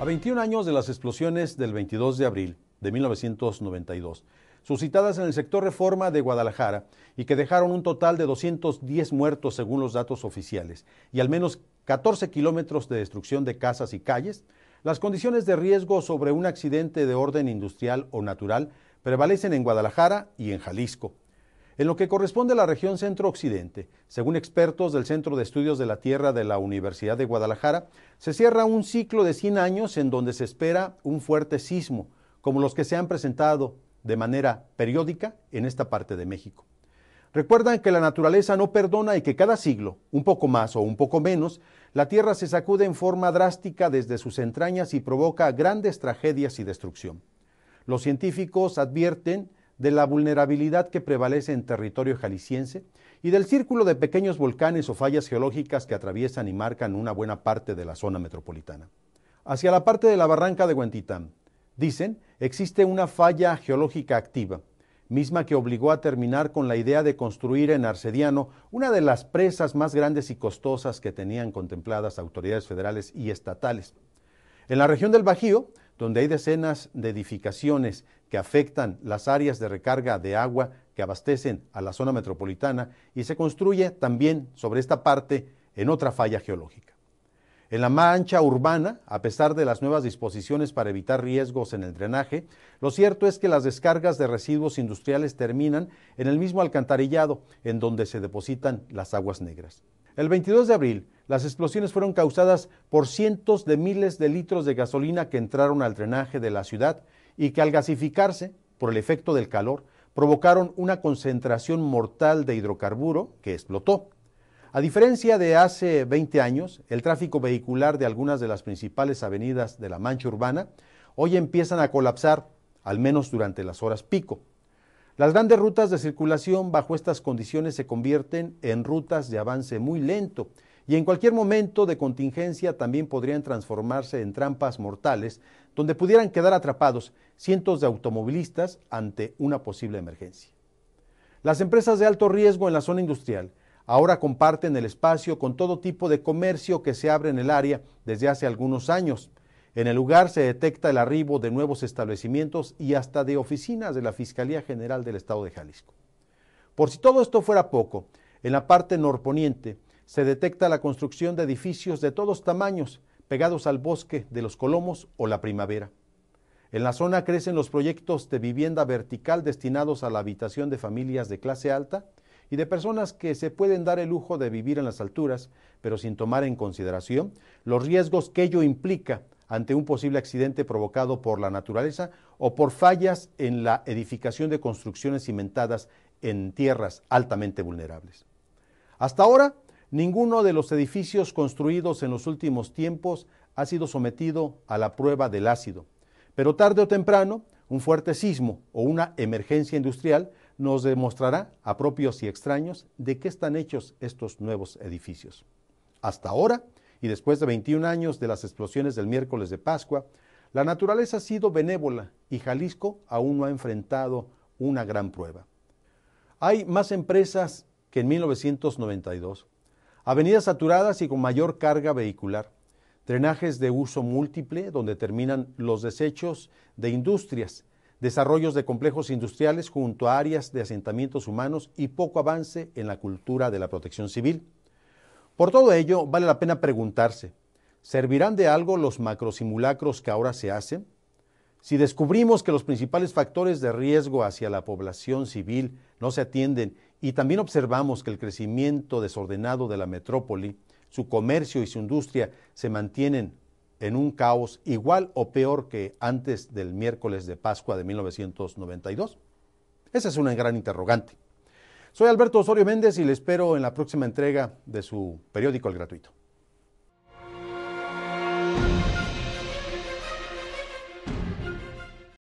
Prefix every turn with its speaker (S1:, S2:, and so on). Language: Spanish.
S1: A 21 años de las explosiones del 22 de abril de 1992, suscitadas en el sector Reforma de Guadalajara y que dejaron un total de 210 muertos según los datos oficiales y al menos 14 kilómetros de destrucción de casas y calles, las condiciones de riesgo sobre un accidente de orden industrial o natural prevalecen en Guadalajara y en Jalisco en lo que corresponde a la región centro-occidente. Según expertos del Centro de Estudios de la Tierra de la Universidad de Guadalajara, se cierra un ciclo de 100 años en donde se espera un fuerte sismo, como los que se han presentado de manera periódica en esta parte de México. Recuerdan que la naturaleza no perdona y que cada siglo, un poco más o un poco menos, la Tierra se sacude en forma drástica desde sus entrañas y provoca grandes tragedias y destrucción. Los científicos advierten de la vulnerabilidad que prevalece en territorio jalisciense y del círculo de pequeños volcanes o fallas geológicas que atraviesan y marcan una buena parte de la zona metropolitana. Hacia la parte de la barranca de Huentitán, dicen, existe una falla geológica activa, misma que obligó a terminar con la idea de construir en Arcediano una de las presas más grandes y costosas que tenían contempladas autoridades federales y estatales. En la región del Bajío, donde hay decenas de edificaciones que afectan las áreas de recarga de agua que abastecen a la zona metropolitana y se construye también sobre esta parte en otra falla geológica. En la mancha urbana, a pesar de las nuevas disposiciones para evitar riesgos en el drenaje, lo cierto es que las descargas de residuos industriales terminan en el mismo alcantarillado en donde se depositan las aguas negras. El 22 de abril, las explosiones fueron causadas por cientos de miles de litros de gasolina que entraron al drenaje de la ciudad y que al gasificarse, por el efecto del calor, provocaron una concentración mortal de hidrocarburo que explotó. A diferencia de hace 20 años, el tráfico vehicular de algunas de las principales avenidas de la mancha urbana hoy empiezan a colapsar, al menos durante las horas pico. Las grandes rutas de circulación bajo estas condiciones se convierten en rutas de avance muy lento y en cualquier momento de contingencia también podrían transformarse en trampas mortales donde pudieran quedar atrapados cientos de automovilistas ante una posible emergencia. Las empresas de alto riesgo en la zona industrial ahora comparten el espacio con todo tipo de comercio que se abre en el área desde hace algunos años. En el lugar se detecta el arribo de nuevos establecimientos y hasta de oficinas de la Fiscalía General del Estado de Jalisco. Por si todo esto fuera poco, en la parte norponiente se detecta la construcción de edificios de todos tamaños pegados al bosque de los colomos o la primavera. En la zona crecen los proyectos de vivienda vertical destinados a la habitación de familias de clase alta y de personas que se pueden dar el lujo de vivir en las alturas, pero sin tomar en consideración los riesgos que ello implica ante un posible accidente provocado por la naturaleza o por fallas en la edificación de construcciones cimentadas en tierras altamente vulnerables. Hasta ahora, ninguno de los edificios construidos en los últimos tiempos ha sido sometido a la prueba del ácido, pero tarde o temprano, un fuerte sismo o una emergencia industrial nos demostrará a propios y extraños de qué están hechos estos nuevos edificios. Hasta ahora, y después de 21 años de las explosiones del miércoles de Pascua, la naturaleza ha sido benévola y Jalisco aún no ha enfrentado una gran prueba. Hay más empresas que en 1992, avenidas saturadas y con mayor carga vehicular, drenajes de uso múltiple donde terminan los desechos de industrias, desarrollos de complejos industriales junto a áreas de asentamientos humanos y poco avance en la cultura de la protección civil. Por todo ello, vale la pena preguntarse, ¿servirán de algo los macrosimulacros que ahora se hacen? Si descubrimos que los principales factores de riesgo hacia la población civil no se atienden y también observamos que el crecimiento desordenado de la metrópoli, su comercio y su industria se mantienen en un caos igual o peor que antes del miércoles de Pascua de 1992? Esa es una gran interrogante. Soy Alberto Osorio Méndez y le espero en la próxima entrega de su periódico El Gratuito.